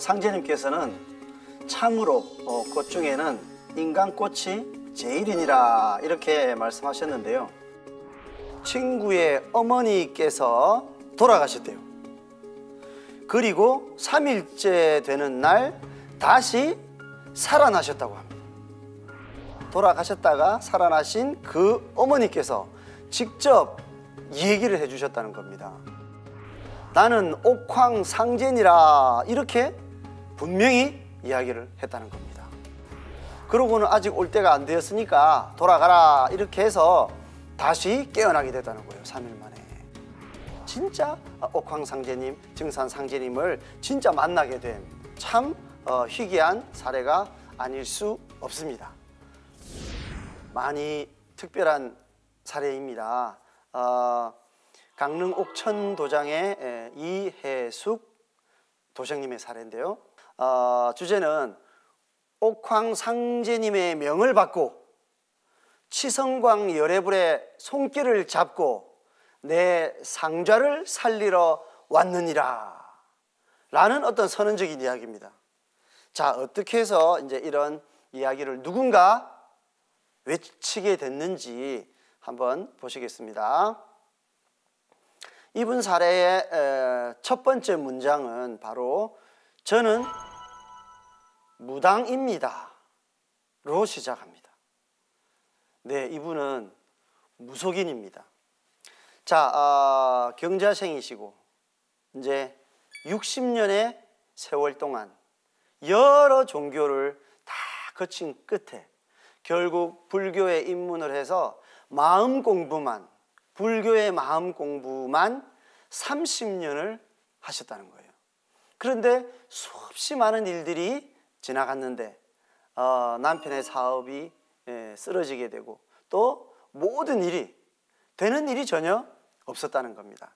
상제님께서는 참으로 어, 꽃 중에는 인간꽃이 제일이니라 이렇게 말씀하셨는데요. 친구의 어머니께서 돌아가셨대요. 그리고 3일째 되는 날 다시 살아나셨다고 합니다. 돌아가셨다가 살아나신 그 어머니께서 직접 얘기를 해주셨다는 겁니다. 나는 옥황상제니라 이렇게 분명히 이야기를 했다는 겁니다. 그러고는 아직 올 때가 안 되었으니까 돌아가라 이렇게 해서 다시 깨어나게 됐다는 거예요. 3일 만에. 진짜 아, 옥황상제님, 증산상제님을 진짜 만나게 된참 어, 희귀한 사례가 아닐 수 없습니다. 많이 특별한 사례입니다. 어, 강릉 옥천 도장의 이해숙 도장님의 사례인데요. 어, 주제는 옥황상제님의 명을 받고 치성광 열애불의 손길을 잡고 내 상좌를 살리러 왔느니라 라는 어떤 선언적인 이야기입니다 자 어떻게 해서 이제 이런 이야기를 누군가 외치게 됐는지 한번 보시겠습니다 이분 사례의 첫 번째 문장은 바로 저는 무당입니다. 로 시작합니다. 네, 이분은 무속인입니다. 자, 아, 경자생이시고 이제 60년의 세월 동안 여러 종교를 다 거친 끝에 결국 불교에 입문을 해서 마음 공부만 불교의 마음 공부만 30년을 하셨다는 거예요. 그런데 수없이 많은 일들이 지나갔는데 어, 남편의 사업이 예, 쓰러지게 되고 또 모든 일이 되는 일이 전혀 없었다는 겁니다.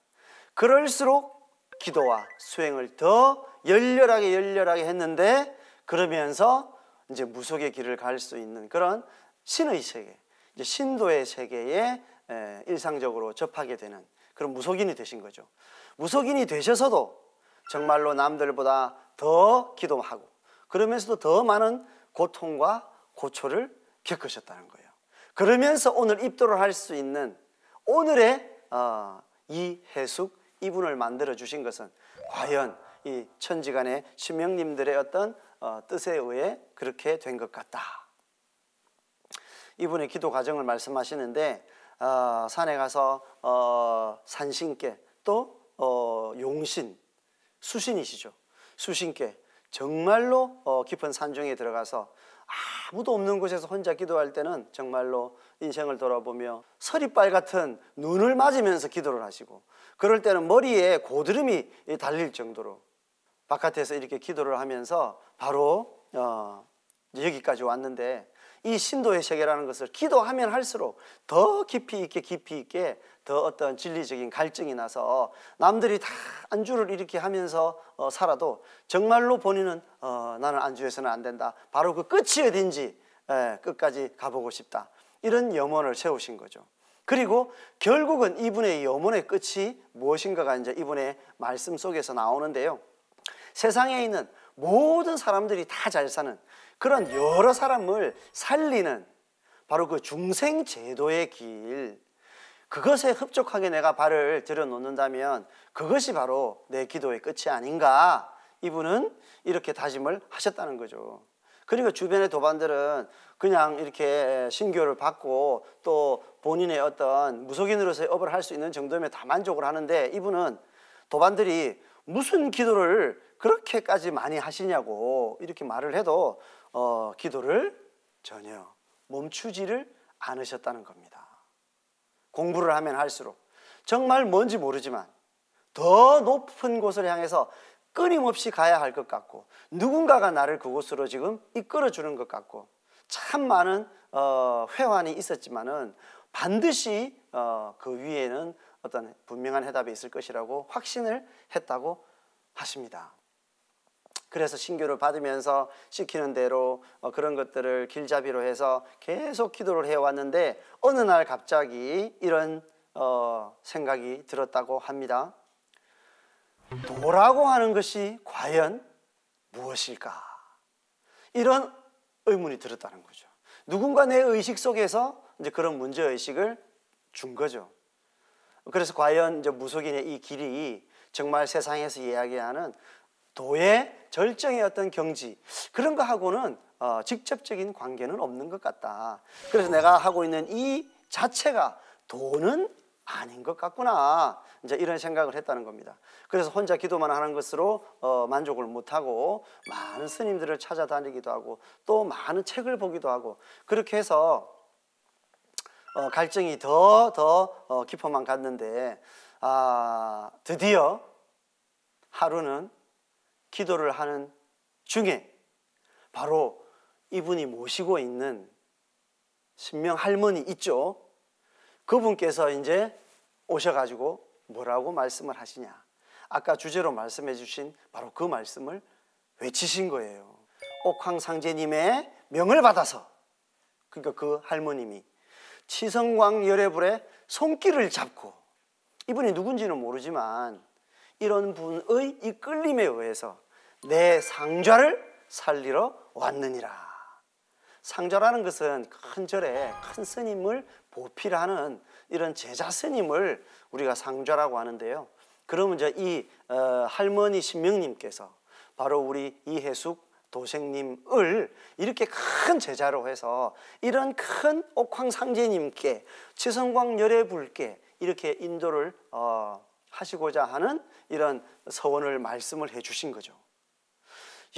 그럴수록 기도와 수행을 더 열렬하게 열렬하게 했는데 그러면서 이제 무속의 길을 갈 수 있는 그런 신의 세계, 이제 신도의 세계에 예, 일상적으로 접하게 되는 그런 무속인이 되신 거죠. 무속인이 되셔서도 정말로 남들보다 더 기도하고 그러면서도 더 많은 고통과 고초를 겪으셨다는 거예요. 그러면서 오늘 입도를 할 수 있는 오늘의 어, 이 해숙 이분을 만들어 주신 것은 과연 이 천지간의 신명님들의 어떤 어, 뜻에 의해 그렇게 된 것 같다. 이분의 기도 과정을 말씀하시는데 어, 산에 가서 어, 산신께 또 어, 용신 수신이시죠. 수신께 정말로 어, 깊은 산중에 들어가서 아무도 없는 곳에서 혼자 기도할 때는 정말로 인생을 돌아보며 서리빨 같은 눈을 맞으면서 기도를 하시고 그럴 때는 머리에 고드름이 달릴 정도로 바깥에서 이렇게 기도를 하면서 바로 어, 여기까지 왔는데 이 신도의 세계라는 것을 기도하면 할수록 더 깊이 있게 깊이 있게 더 어떤 진리적인 갈증이 나서 남들이 다 안주를 이렇게 하면서 어, 살아도 정말로 본인은 어, 나는 안주해서는 안 된다. 바로 그 끝이 어딘지 예, 끝까지 가보고 싶다. 이런 염원을 세우신 거죠. 그리고 결국은 이분의 염원의 끝이 무엇인가가 이제 이분의 말씀 속에서 나오는데요. 세상에 있는 모든 사람들이 다 잘 사는 그런 여러 사람을 살리는 바로 그 중생제도의 길, 그것에 흡족하게 내가 발을 들여놓는다면 그것이 바로 내 기도의 끝이 아닌가 이분은 이렇게 다짐을 하셨다는 거죠. 그러니 주변의 도반들은 그냥 이렇게 신교를 받고 또 본인의 어떤 무속인으로서의 업을 할 수 있는 정도면 다 만족을 하는데 이분은 도반들이 무슨 기도를 그렇게까지 많이 하시냐고 이렇게 말을 해도 어, 기도를 전혀 멈추지를 않으셨다는 겁니다. 공부를 하면 할수록 정말 뭔지 모르지만 더 높은 곳을 향해서 끊임없이 가야 할 것 같고 누군가가 나를 그곳으로 지금 이끌어 주는 것 같고 참 많은 어, 회환이 있었지만은 반드시 어, 그 위에는 어떤 분명한 해답이 있을 것이라고 확신을 했다고 하십니다. 그래서 신교를 받으면서 시키는 대로 어, 그런 것들을 길잡이로 해서 계속 기도를 해왔는데 어느 날 갑자기 이런 어, 생각이 들었다고 합니다. 도라고 하는 것이 과연 무엇일까? 이런 의문이 들었다는 거죠. 누군가 내 의식 속에서 이제 그런 문제 의식을 준 거죠. 그래서 과연 이제 무속인의 이 길이 정말 세상에서 이야기하는 도의 절정의 어떤 경지 그런 거하고는 어, 직접적인 관계는 없는 것 같다. 그래서 내가 하고 있는 이 자체가 도는 아닌 것 같구나. 이제 이런 생각을 했다는 겁니다. 그래서 혼자 기도만 하는 것으로 어, 만족을 못하고 많은 스님들을 찾아다니기도 하고 또 많은 책을 보기도 하고 그렇게 해서 어, 갈증이 더더 더, 어, 깊어만 갔는데 아, 드디어 하루는 기도를 하는 중에 바로 이분이 모시고 있는 신명 할머니 있죠? 그분께서 이제 오셔가지고 뭐라고 말씀을 하시냐. 아까 주제로 말씀해 주신 바로 그 말씀을 외치신 거예요. 옥황 상제님의 명을 받아서 그러니까 그 할머님이 치성광 열애불의 손길을 잡고 이분이 누군지는 모르지만 이런 분의 이끌림에 의해서 내 상좌를 살리러 왔느니라. 상좌라는 것은 큰 절에 큰 스님을 보필하는 이런 제자 스님을 우리가 상좌라고 하는데요. 그러면 이제 이 어, 할머니 신명님께서 바로 우리 이해숙 도생님을 이렇게 큰 제자로 해서 이런 큰 옥황상제님께 치성광 열애불께 이렇게 인도를 어, 하시고자 하는 이런 서원을 말씀을 해주신 거죠.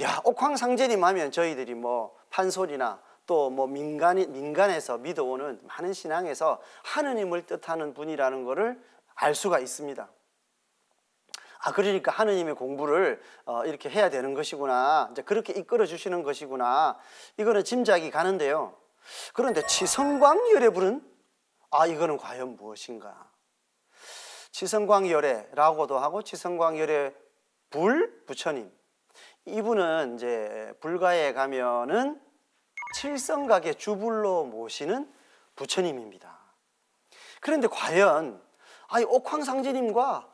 야 옥황상제님 하면 저희들이 뭐 판소리나 또 뭐 민간이 민간에서 믿어오는 많은 신앙에서 하느님을 뜻하는 분이라는 것을 알 수가 있습니다. 아 그러니까 하느님의 공부를 어, 이렇게 해야 되는 것이구나 이제 그렇게 이끌어 주시는 것이구나 이거는 짐작이 가는데요. 그런데 치성광열의 불은 아 이거는 과연 무엇인가? 치성광열애라고도 하고 치성광열의 불 부처님 이분은 이제 불가에 가면은 칠성각의 주불로 모시는 부처님입니다. 그런데 과연 아이 옥황상제님과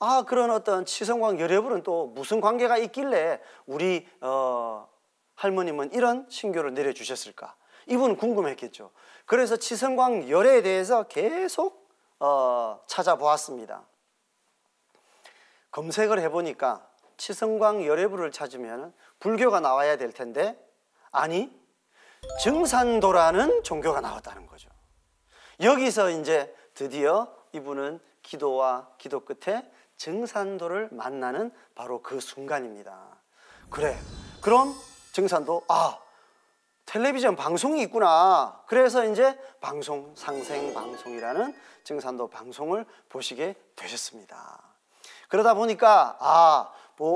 아 그런 어떤 치성광 열애은또 무슨 관계가 있길래 우리 어, 할머님은 이런 신교를 내려주셨을까? 이분 궁금했겠죠. 그래서 치성광 열에 대해서 계속 어, 찾아보았습니다. 검색을 해보니까 치성광 열애부를 찾으면 불교가 나와야 될 텐데 아니 증산도라는 종교가 나왔다는 거죠. 여기서 이제 드디어 이분은 기도와 기도 끝에 증산도를 만나는 바로 그 순간입니다. 그래. 그럼 증산도 아 텔레비전 방송이 있구나. 그래서 이제 방송 상생 방송이라는 증산도 방송을 보시게 되셨습니다. 그러다 보니까 아 어,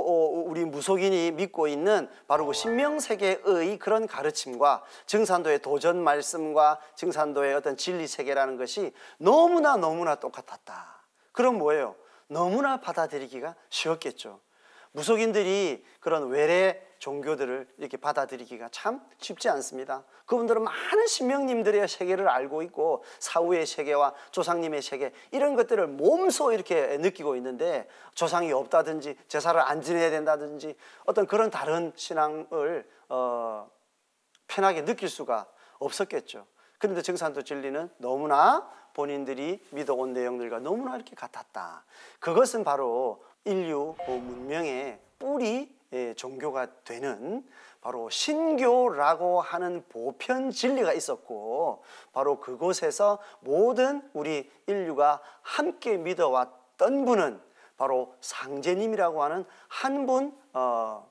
우리 무속인이 믿고 있는 바로 그 신명세계의 그런 가르침과 증산도의 도전 말씀과 증산도의 어떤 진리세계라는 것이 너무나 너무나 똑같았다. 그럼 뭐예요? 너무나 받아들이기가 쉬웠겠죠. 무속인들이 그런 외래 종교들을 이렇게 받아들이기가 참 쉽지 않습니다. 그분들은 많은 신명님들의 세계를 알고 있고 사후의 세계와 조상님의 세계 이런 것들을 몸소 이렇게 느끼고 있는데 조상이 없다든지 제사를 안 지내야 된다든지 어떤 그런 다른 신앙을 어, 편하게 느낄 수가 없었겠죠. 그런데 증산도 진리는 너무나 본인들이 믿어온 내용들과 너무나 이렇게 같았다. 그것은 바로 인류 그 문명의 뿌리 예, 종교가 되는 바로 신교라고 하는 보편 진리가 있었고 바로 그곳에서 모든 우리 인류가 함께 믿어왔던 분은 바로 상제님이라고 하는 한분 어,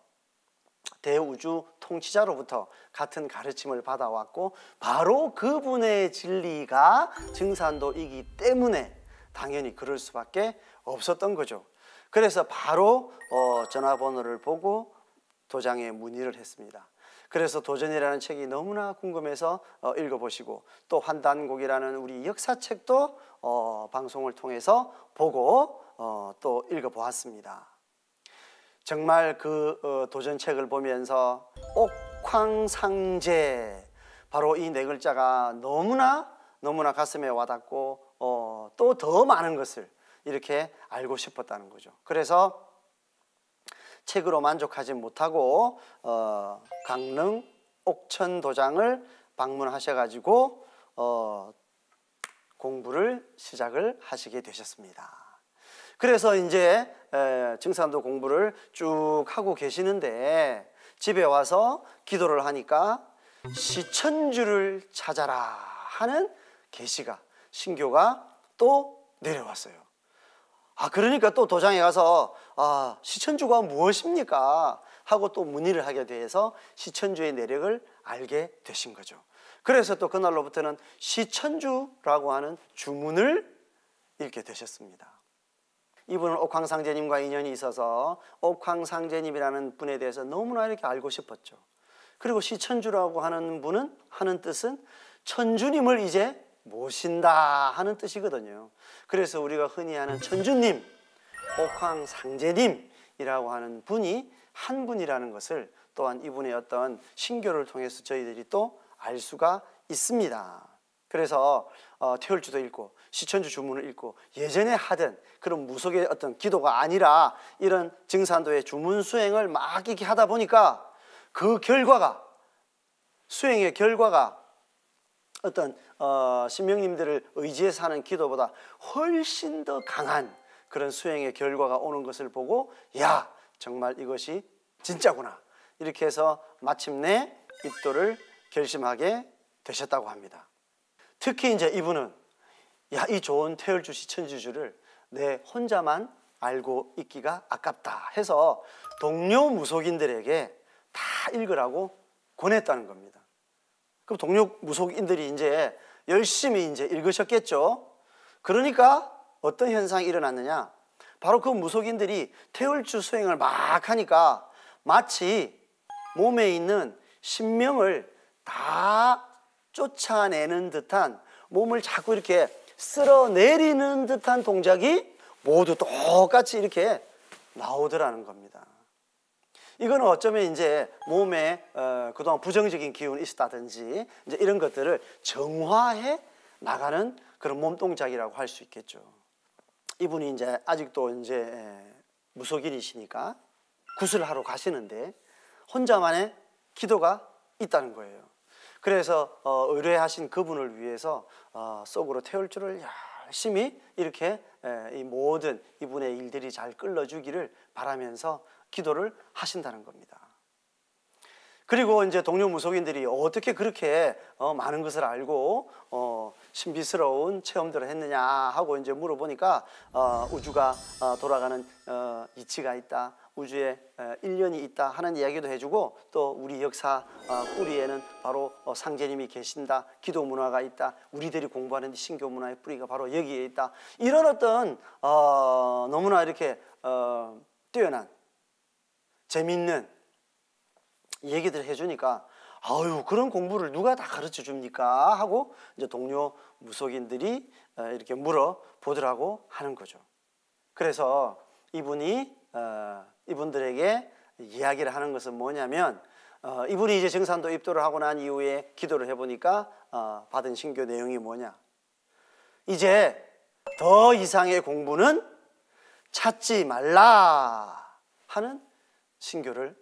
대우주 통치자로부터 같은 가르침을 받아왔고 바로 그분의 진리가 증산도이기 때문에 당연히 그럴 수밖에 없었던 거죠. 그래서 바로 어, 전화번호를 보고 도장에 문의를 했습니다. 그래서 도전이라는 책이 너무나 궁금해서 어, 읽어보시고 또 환단곡이라는 우리 역사책도 어, 방송을 통해서 보고 어, 또 읽어보았습니다. 정말 그 어, 도전책을 보면서 옥황상제 바로 이 네 글자가 너무나 너무나 가슴에 와닿고 어, 또더 많은 것을 이렇게 알고 싶었다는 거죠. 그래서 책으로 만족하지 못하고 어, 강릉 옥천 도장을 방문하셔가지고 어, 공부를 시작을 하시게 되셨습니다. 그래서 이제 에, 증산도 공부를 쭉 하고 계시는데 집에 와서 기도를 하니까 시천주를 찾아라 하는 계시가 신교가 또 내려왔어요. 아 그러니까 또 도장에 가서 아 시천주가 무엇입니까? 하고 또 문의를 하게 돼서 시천주의 내력을 알게 되신 거죠. 그래서 또 그날로부터는 시천주라고 하는 주문을 읽게 되셨습니다. 이분은 옥황상제님과 인연이 있어서 옥황상제님이라는 분에 대해서 너무나 이렇게 알고 싶었죠. 그리고 시천주라고 하는 분은 하는 뜻은 천주님을 이제 모신다 하는 뜻이거든요. 그래서 우리가 흔히 하는 천주님, 옥황상제님이라고 하는 분이 한 분이라는 것을 또한 이분의 어떤 신교를 통해서 저희들이 또 알 수가 있습니다. 그래서 어, 태울주도 읽고 시천주 주문을 읽고 예전에 하던 그런 무속의 어떤 기도가 아니라 이런 증산도의 주문 수행을 막 이렇게 하다 보니까 그 결과가 수행의 결과가 어떤 어, 신명님들을 의지해서 하는 기도보다 훨씬 더 강한 그런 수행의 결과가 오는 것을 보고 야 정말 이것이 진짜구나 이렇게 해서 마침내 입도를 결심하게 되셨다고 합니다. 특히 이제 이분은 야이 좋은 태열주 시천주주를내 혼자만 알고 있기가 아깝다 해서 동료 무속인들에게 다 읽으라고 권했다는 겁니다. 그럼 동료 무속인들이 이제 열심히 이제 읽으셨겠죠. 그러니까 어떤 현상이 일어났느냐? 바로 그 무속인들이 태울주 수행을 막 하니까 마치 몸에 있는 신명을 다 쫓아내는 듯한 몸을 자꾸 이렇게 쓸어내리는 듯한 동작이 모두 똑같이 이렇게 나오더라는 겁니다. 이거는 어쩌면 이제 몸에 어, 그동안 부정적인 기운이 있었다든지 이제 이런 것들을 정화해 나가는 그런 몸 동작이라고 할 수 있겠죠. 이분이 이제 아직도 이제 무속인이시니까 구슬 하러 가시는데 혼자만의 기도가 있다는 거예요. 그래서 어, 의뢰하신 그분을 위해서 어, 속으로 태울 줄을 열심히 이렇게 에, 이 모든 이분의 일들이 잘끌러주기를 바라면서 기도를 하신다는 겁니다. 그리고 이제 동료 무속인들이 어떻게 그렇게 어, 많은 것을 알고 어, 신비스러운 체험들을 했느냐 하고 이제 물어보니까 어, 우주가 어, 돌아가는 어, 이치가 있다. 우주에 어, 일년이 있다 하는 이야기도 해주고 또 우리 역사 뿌리에는 바로 상제님이 계신다 기도 문화가 있다 우리들이 공부하는 신교 문화의 뿌리가 바로 여기에 있다 이런 어떤 너무나 이렇게 뛰어난 재밌는 얘기들 해주니까 아유 그런 공부를 누가 다 가르쳐 줍니까 하고 이제 동료 무속인들이 어, 이렇게 물어 보더라고 하는 거죠. 그래서 이분이 어, 이분들에게 이야기를 하는 것은 뭐냐면 어, 이분이 이제 증산도 입도를 하고 난 이후에 기도를 해보니까 어, 받은 신교 내용이 뭐냐 이제 더 이상의 공부는 찾지 말라 하는 신교를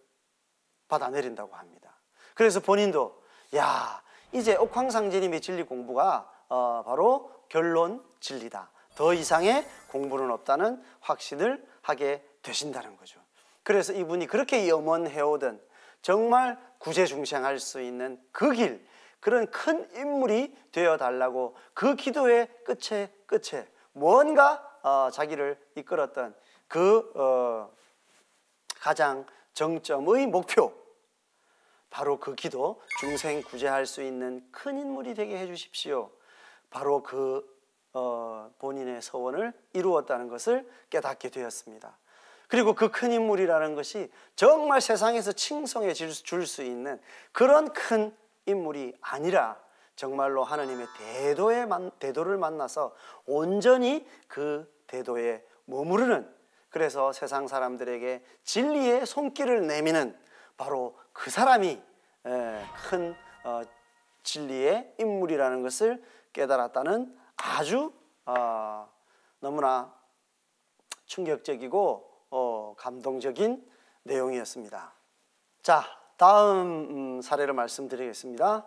받아내린다고 합니다. 그래서 본인도 야 이제 옥황상제님의 진리 공부가 어, 바로 결론 진리다. 더 이상의 공부는 없다는 확신을 하게 되신다는 거죠. 그래서 이분이 그렇게 염원해오던 정말 구제중생할 수 있는 그 길, 그런 큰 인물이 되어 달라고 그 기도의 끝에 끝에 뭔가 어, 자기를 이끌었던 그 어, 가장 정점의 목표 바로 그 기도 중생 구제할 수 있는 큰 인물이 되게 해주십시오. 바로 그 어, 본인의 서원을 이루었다는 것을 깨닫게 되었습니다. 그리고 그 큰 인물이라는 것이 정말 세상에서 칭송해 줄 수 있는 그런 큰 인물이 아니라 정말로 하나님의 대도에 대도를 만나서 온전히 그 대도에 머무르는 그래서 세상 사람들에게 진리의 손길을 내미는 바로 그 사람이 예, 큰 어, 진리의 인물이라는 것을 깨달았다는 아주 아, 너무나 충격적이고 어, 감동적인 내용이었습니다. 자, 다음 음, 사례를 말씀드리겠습니다.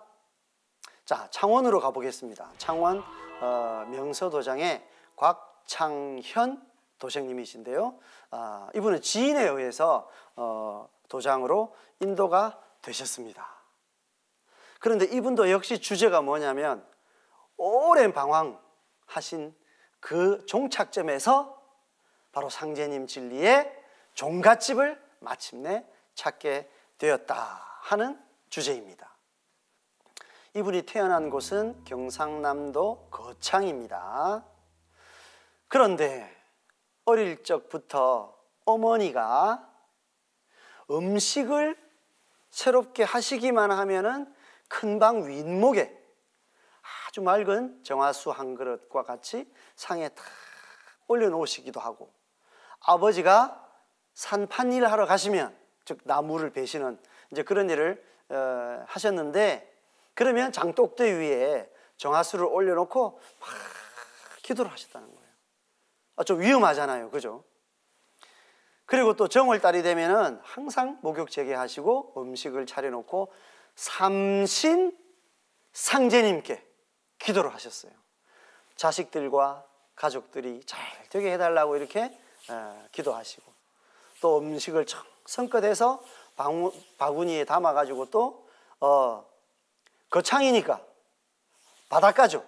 자, 창원으로 가보겠습니다. 창원 어, 명서도장의 곽창현 도생님이신데요. 아, 이분은 지인에 의해서 어, 도장으로 인도가 되셨습니다. 그런데 이분도 역시 주제가 뭐냐면 오랜 방황하신 그 종착점에서 바로 상제님 진리의 종갓집을 마침내 찾게 되었다 하는 주제입니다. 이분이 태어난 곳은 경상남도 거창입니다. 그런데 어릴 적부터 어머니가 음식을 새롭게 하시기만 하면은 큰 방 윗목에 아주 맑은 정화수 한 그릇과 같이 상에 탁 올려놓으시기도 하고 아버지가 산판 일을 하러 가시면 즉 나무를 베시는 이제 그런 일을 어, 하셨는데 그러면 장독대 위에 정화수를 올려놓고 막 기도를 하셨다는 거예요. 아, 좀 위험하잖아요. 그죠? 그리고 또 정월달이 되면은 항상 목욕 재개하시고 음식을 차려놓고 삼신 상제님께 기도를 하셨어요. 자식들과 가족들이 잘 되게 해달라고 이렇게 기도하시고 또 음식을 성껏 해서 바구니에 담아가지고 또 어, 거창이니까 바닷가죠.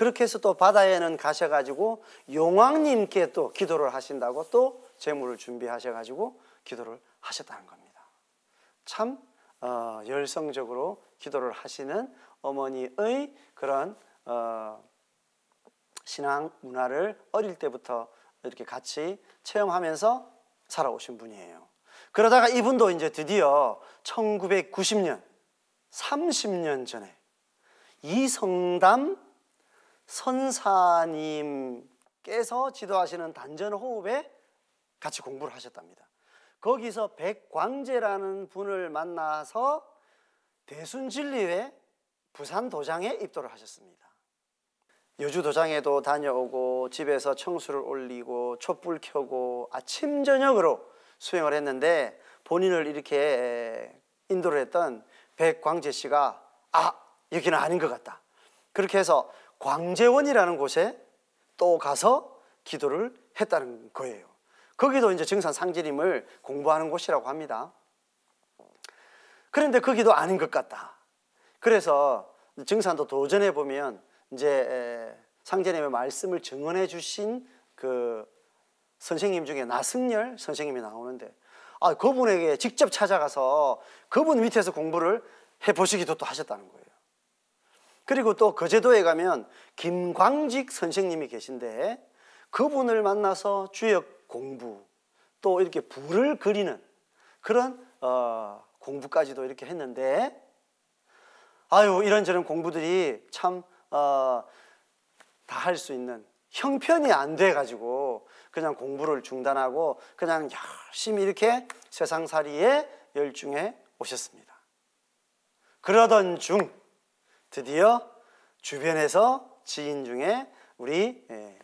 그렇게 해서 또 바다에는 가셔가지고 용왕님께 또 기도를 하신다고 또 재물을 준비하셔가지고 기도를 하셨다는 겁니다. 참 어, 열성적으로 기도를 하시는 어머니의 그런 어, 신앙 문화를 어릴 때부터 이렇게 같이 체험하면서 살아오신 분이에요. 그러다가 이분도 이제 드디어 1990년 30년 전에 이성담 선사님께서 지도하시는 단전 호흡에 같이 공부를 하셨답니다. 거기서 백광재라는 분을 만나서 대순진리회 부산도장에 입도를 하셨습니다. 여주도장에도 다녀오고 집에서 청수를 올리고 촛불 켜고 아침 저녁으로 수행을 했는데 본인을 이렇게 인도를 했던 백광재 씨가 아 여기는 아닌 것 같다. 그렇게 해서 광재원이라는 곳에 또 가서 기도를 했다는 거예요. 거기도 이제 증산 상지림을 공부하는 곳이라고 합니다. 그런데 거기도 아닌 것 같다. 그래서 증산도 도전해 보면 이제 상제님의 말씀을 증언해 주신 그 선생님 중에 나승열 선생님이 나오는데 아 그분에게 직접 찾아가서 그분 밑에서 공부를 해 보시기도 또 하셨다는 거예요. 그리고 또 거제도에 가면 김광직 선생님이 계신데 그분을 만나서 주역 공부 또 이렇게 불을 그리는 그런 어, 공부까지도 이렇게 했는데 아유 이런저런 공부들이 참 어, 다 할 수 있는 형편이 안 돼가지고 그냥 공부를 중단하고 그냥 열심히 이렇게 세상살이에 열중해 오셨습니다. 그러던 중 드디어 주변에서 지인 중에 우리 예,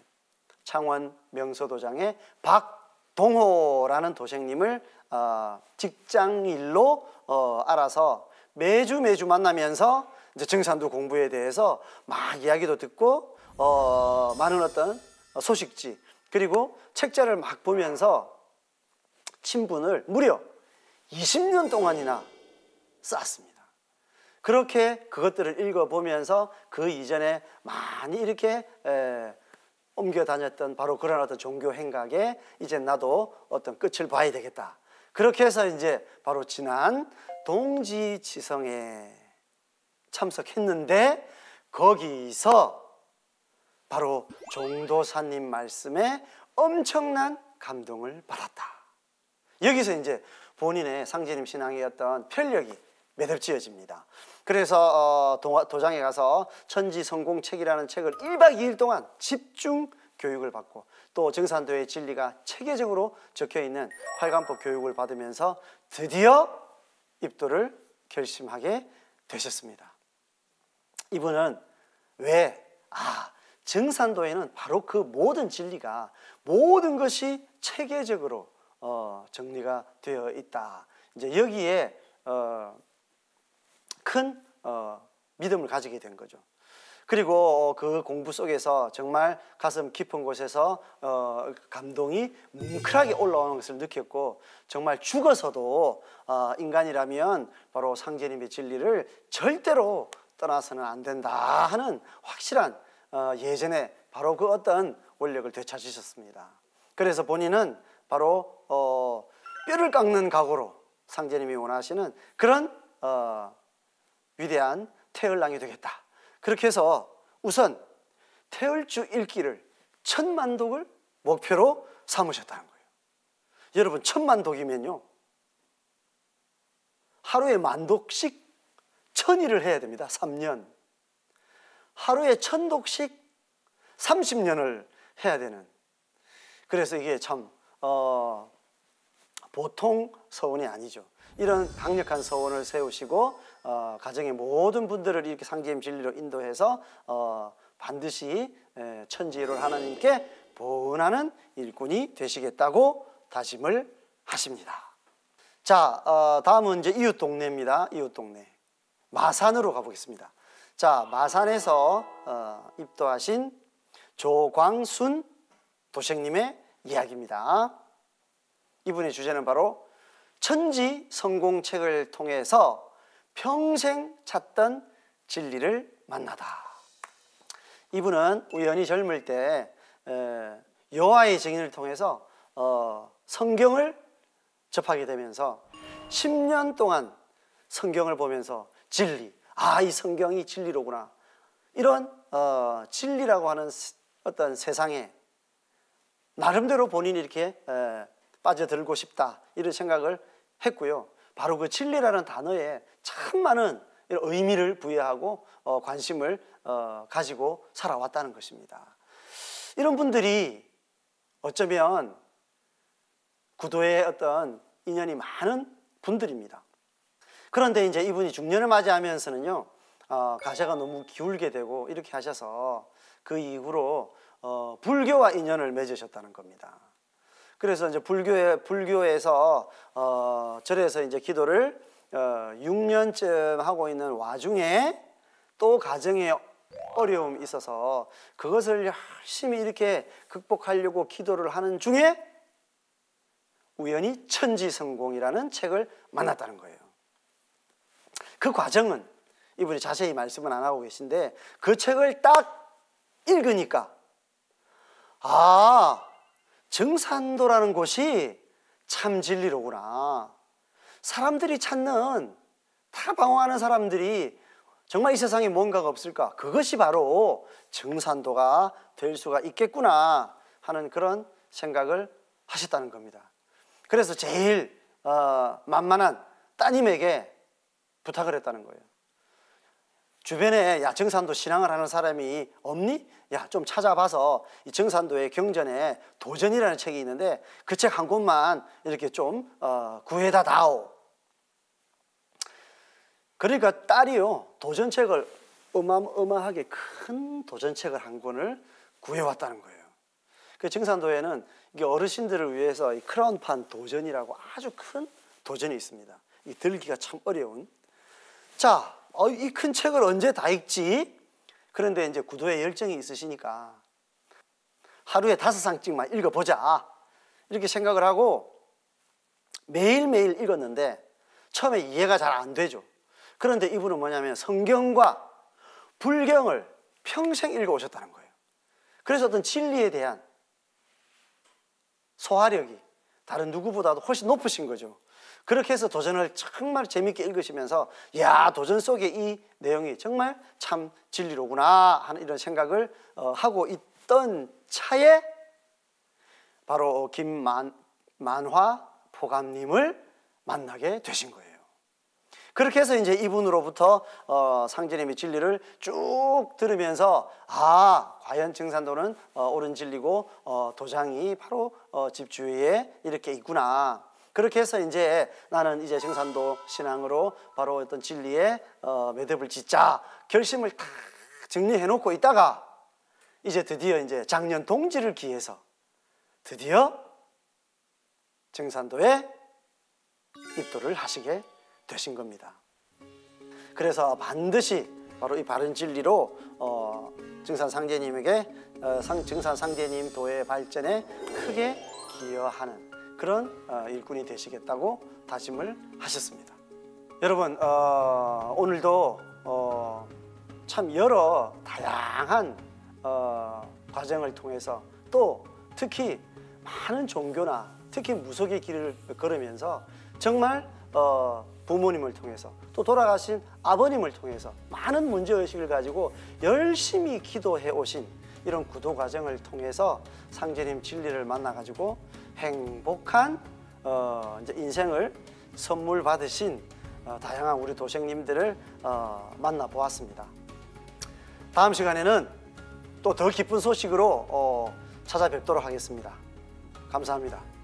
창원 명소도장의 박동호라는 도생님을 아, 직장일로 어, 알아서 매주 매주 만나면서 이제 증산도 공부에 대해서 막 이야기도 듣고 어, 많은 어떤 소식지 그리고 책자를 막 보면서 친분을 무려 20년 동안이나 쌓았습니다. 그렇게 그것들을 읽어보면서 그 이전에 많이 이렇게 에, 옮겨 다녔던 바로 그런 어떤 종교 행각에 이제 나도 어떤 끝을 봐야 되겠다. 그렇게 해서 이제 바로 지난 동지지성에 참석했는데 거기서 바로 종도사님 말씀에 엄청난 감동을 받았다. 여기서 이제 본인의 상제님 신앙이었던 편력이 매듭 지어집니다. 그래서 어, 도장에 가서 천지성공책이라는 책을 1박 2일 동안 집중 교육을 받고 또증산도의 진리가 체계적으로 적혀있는 활관법 교육을 받으면서 드디어 입도를 결심하게 되셨습니다. 이분은 왜, 아, 증산도에는 바로 그 모든 진리가 모든 것이 체계적으로 어, 정리가 되어 있다. 이제 여기에 어, 큰 어, 믿음을 가지게 된 거죠. 그리고 어, 그 공부 속에서 정말 가슴 깊은 곳에서 어, 감동이 뭉클하게 올라오는 것을 느꼈고 정말 죽어서도 어, 인간이라면 바로 상제님의 진리를 절대로 떠나서는 안 된다 하는 확실한 어, 예전에 바로 그 어떤 원력을 되찾으셨습니다. 그래서 본인은 바로 어, 뼈를 깎는 각오로 상제님이 원하시는 그런 어, 위대한 태열랑이 되겠다. 그렇게 해서 우선 태열주 읽기를 천만 독을 목표로 삼으셨다는 거예요. 여러분 천만 독이면요. 하루에 만 독씩 천일을 해야 됩니다. 3년. 하루에 천 독씩 30년을 해야 되는. 그래서 이게 참 어, 보통 서원이 아니죠. 이런 강력한 서원을 세우시고 어, 가정의 모든 분들을 이렇게 상지의 진리로 인도해서 어, 반드시 천지를 하나님께 보은하는 일꾼이 되시겠다고 다짐을 하십니다. 자, 어, 다음은 이제 이웃 동네입니다. 이웃 동네 마산으로 가보겠습니다. 자, 마산에서 어, 입도하신 조광순 도생님의 이야기입니다. 이분의 주제는 바로 천지 성공책을 통해서 평생 찾던 진리를 만나다. 이분은 우연히 젊을 때 여호와의 증인을 통해서 어, 성경을 접하게 되면서 10년 동안 성경을 보면서 진리, 아, 이 성경이 진리로구나. 이런 어, 진리라고 하는 어떤 세상에 나름대로 본인이 이렇게 빠져들고 싶다. 이런 생각을 했고요. 바로 그 진리라는 단어에 참 많은 의미를 부여하고 어, 관심을 어, 가지고 살아왔다는 것입니다. 이런 분들이 어쩌면 구도의 어떤 인연이 많은 분들입니다. 그런데 이제 이분이 중년을 맞이하면서는요, 어, 가세가 너무 기울게 되고 이렇게 하셔서 그 이후로 어, 불교와 인연을 맺으셨다는 겁니다. 그래서 이제 불교에 불교에서 어, 절에서 이제 기도를 어, 6년쯤 하고 있는 와중에 또 가정에 어려움이 있어서 그것을 열심히 이렇게 극복하려고 기도를 하는 중에 우연히 천지성공이라는 책을 만났다는 거예요. 그 과정은 이분이 자세히 말씀은 안 하고 계신데 그 책을 딱 읽으니까 아 증산도라는 곳이 참 진리로구나. 사람들이 찾는 다 방황하는 사람들이 정말 이 세상에 뭔가가 없을까? 그것이 바로 증산도가될 수가 있겠구나 하는 그런 생각을 하셨다는 겁니다. 그래서 제일 어, 만만한 따님에게 부탁을 했다는 거예요. 주변에 야 정산도 신앙을 하는 사람이 없니? 야좀 찾아봐서 이 정산도의 경전에 도전이라는 책이 있는데 그 책 한 권만 이렇게 좀 어, 구해다 다오. 그러니까 딸이요 도전책을 어마어마하게 큰 도전책을 한 권을 구해왔다는 거예요. 그 증산도에는 이게 어르신들을 위해서 이 크라운판 도전이라고 아주 큰 도전이 있습니다. 이 들기가 참 어려운. 자, 어, 이큰 책을 언제 다 읽지? 그런데 이제 구도에 열정이 있으시니까 하루에 다섯 장씩만 읽어보자 이렇게 생각을 하고 매일매일 읽었는데 처음에 이해가 잘 안 되죠 그런데 이분은 뭐냐면 성경과 불경을 평생 읽어오셨다는 거예요 그래서 어떤 진리에 대한 소화력이 다른 누구보다도 훨씬 높으신 거죠 그렇게 해서 도전을 정말 재미있게 읽으시면서 야 도전 속에 이 내용이 정말 참 진리로구나 하는 이런 생각을 어, 하고 있던 차에 바로 김만 만화 포감님을 만나게 되신 거예요. 그렇게 해서 이제 이분으로부터 어, 상제님의 진리를 쭉 들으면서 아 과연 증산도는 어, 옳은 진리고 어, 도장이 바로 어, 집주위에 이렇게 있구나 그렇게 해서 이제 나는 이제 정산도 신앙으로 바로 어떤 진리에 어, 매듭을 짓자 결심을 탁 정리해 놓고 있다가 이제 드디어 이제 작년 동지를 기해서 드디어 정산도에 입도를 하시게 되신 겁니다. 그래서 반드시 바로 이 바른 진리로 어, 증산 상제님에게 어, 증산 상제님 도의 발전에 크게 기여하는 그런 어, 일꾼이 되시겠다고 다짐을 하셨습니다. 여러분 어, 오늘도 어, 참 여러 다양한 어, 과정을 통해서 또 특히 많은 종교나 특히 무속의 길을 걸으면서 정말 어, 부모님을 통해서 또 돌아가신 아버님을 통해서 많은 문제의식을 가지고 열심히 기도해 오신 이런 구도 과정을 통해서 상제님 진리를 만나가지고 행복한 어, 이제 인생을 선물 받으신 어, 다양한 우리 도생님들을 어, 만나보았습니다. 다음 시간에는 또 더 기쁜 소식으로 어, 찾아뵙도록 하겠습니다. 감사합니다.